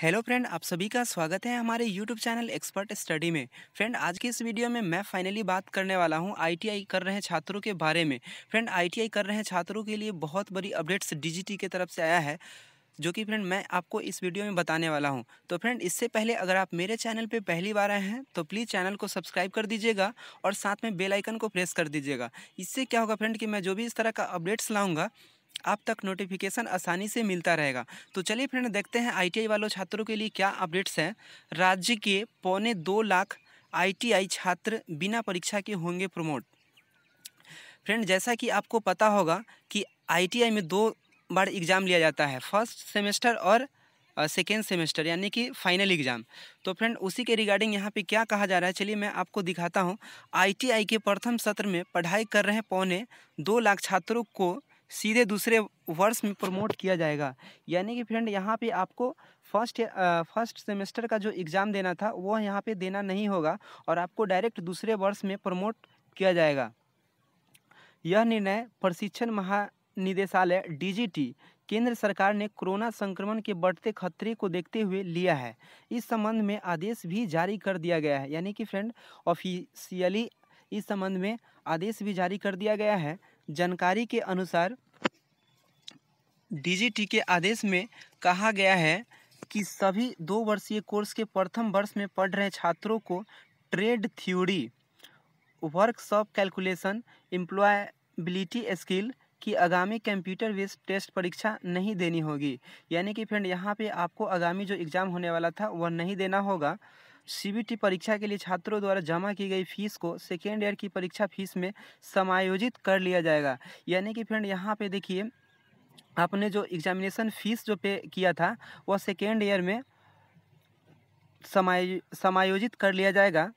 hello friend आप सभी का स्वागत है हमारे यूट्यूब चैनल एक्सपर्ट स्टडी में फ्रेंड आज की इस वीडियो में मैं फाइनली बात करने वाला हूं आईटीआई कर रहे छात्रों के बारे में फ्रेंड आईटीआई कर रहे छात्रों के लिए बहुत बड़ी अपडेट्स डीजीटी के तरफ से आया है जो कि फ्रेंड मैं आपको इस वीडियो में बताने वाला हूँ तो फ्रेंड इससे पहले अगर आप मेरे चैनल पर पहली बार आए हैं तो प्लीज़ चैनल को सब्सक्राइब कर दीजिएगा और साथ में बेलाइकन को प्रेस कर दीजिएगा इससे क्या होगा फ्रेंड कि मैं जो भी इस तरह का अपडेट्स लाऊँगा आप तक नोटिफिकेशन आसानी से मिलता रहेगा तो चलिए फ्रेंड देखते हैं आईटीआई वालों छात्रों के लिए क्या अपडेट्स हैं राज्य के पौने दो लाख आईटीआई छात्र बिना परीक्षा के होंगे प्रमोट फ्रेंड जैसा कि आपको पता होगा कि आईटीआई में दो बार एग्ज़ाम लिया जाता है फर्स्ट सेमेस्टर और सेकेंड सेमेस्टर यानी कि फाइनल एग्ज़ाम तो फ्रेंड उसी के रिगार्डिंग यहाँ पे क्या कहा जा रहा है चलिए मैं आपको दिखाता हूँ आईटीआई के प्रथम सत्र में पढ़ाई कर रहे पौने दो लाख छात्रों को सीधे दूसरे वर्ष में प्रमोट किया जाएगा यानी कि फ्रेंड यहाँ पे आपको फर्स्ट फर्स्ट सेमेस्टर का जो एग्ज़ाम देना था वो यहाँ पे देना नहीं होगा और आपको डायरेक्ट दूसरे वर्ष में प्रमोट किया जाएगा यह निर्णय प्रशिक्षण महानिदेशालय डीजीटी केंद्र सरकार ने कोरोना संक्रमण के बढ़ते खतरे को देखते हुए लिया है इस संबंध में आदेश भी जारी कर दिया गया है यानी कि फ्रेंड ऑफिशियली इस संबंध में आदेश भी जारी कर दिया गया है जानकारी के अनुसार डीजीटी के आदेश में कहा गया है कि सभी दो वर्षीय कोर्स के प्रथम वर्ष में पढ़ रहे छात्रों को trade theory workshop calculation employability skill कि आगामी कंप्यूटर बेस्ड टेस्ट परीक्षा नहीं देनी होगी यानी कि फ्रेंड यहाँ पे आपको आगामी जो एग्ज़ाम होने वाला था वह नहीं देना होगा सी परीक्षा के लिए छात्रों द्वारा जमा की गई फीस को सेकेंड ईयर की परीक्षा फीस में समायोजित कर लिया जाएगा यानी कि फ्रेंड यहाँ पे देखिए आपने जो एग्जामिनेशन फीस जो पे किया था वह सेकेंड ईयर में समाय समायोजित कर लिया जाएगा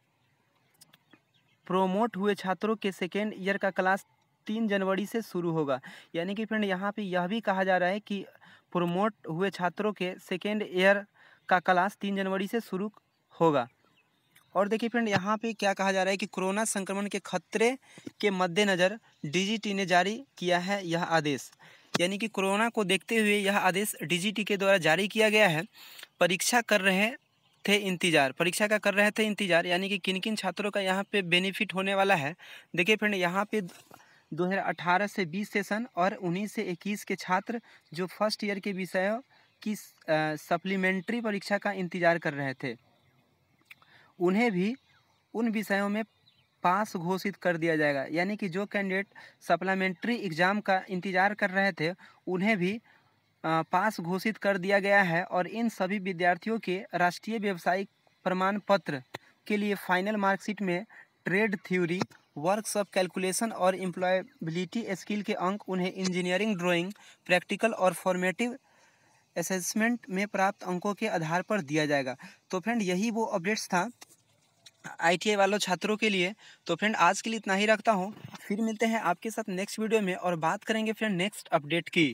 प्रोमोट हुए छात्रों के सेकेंड ईयर का क्लास तीन जनवरी से शुरू होगा यानी कि फ्रेंड यहाँ पे यह भी कहा जा रहा है कि प्रोमोट हुए छात्रों के सेकेंड ईयर का क्लास तीन जनवरी से शुरू होगा और देखिए फ्रेंड यहाँ पे क्या कहा जा रहा है कि कोरोना संक्रमण के खतरे के मद्देनज़र डी ने जारी किया है यह आदेश यानी कि कोरोना को देखते हुए यह आदेश डीजीटी के द्वारा जारी किया गया है परीक्षा कर रहे थे इंतज़ार परीक्षा का कर रहे थे इंतज़ार यानी कि किन किन छात्रों का यहाँ पे बेनिफिट होने वाला है देखिए फ्रेंड यहाँ पे 2018 से 20 सेशन और 19 से 21 के छात्र जो फर्स्ट ईयर के विषयों की सप्लीमेंट्री परीक्षा का इंतज़ार कर रहे थे उन्हें भी उन विषयों में पास घोषित कर दिया जाएगा यानी कि जो कैंडिडेट सप्लीमेंट्री एग्ज़ाम का इंतज़ार कर रहे थे उन्हें भी पास घोषित कर दिया गया है और इन सभी विद्यार्थियों के राष्ट्रीय व्यावसायिक प्रमाण पत्र के लिए फाइनल मार्कशीट में ट्रेड थ्योरी वर्कशॉप कैलकुलेशन और एम्प्लॉयबिलिटी स्किल के अंक उन्हें इंजीनियरिंग ड्राइंग प्रैक्टिकल और फॉर्मेटिव असेसमेंट में प्राप्त अंकों के आधार पर दिया जाएगा तो फ्रेंड यही वो अपडेट्स था आई वालों छात्रों के लिए तो फ्रेंड आज के लिए इतना ही रखता हूँ फिर मिलते हैं आपके साथ नेक्स्ट वीडियो में और बात करेंगे फ्रेंड नेक्स्ट अपडेट की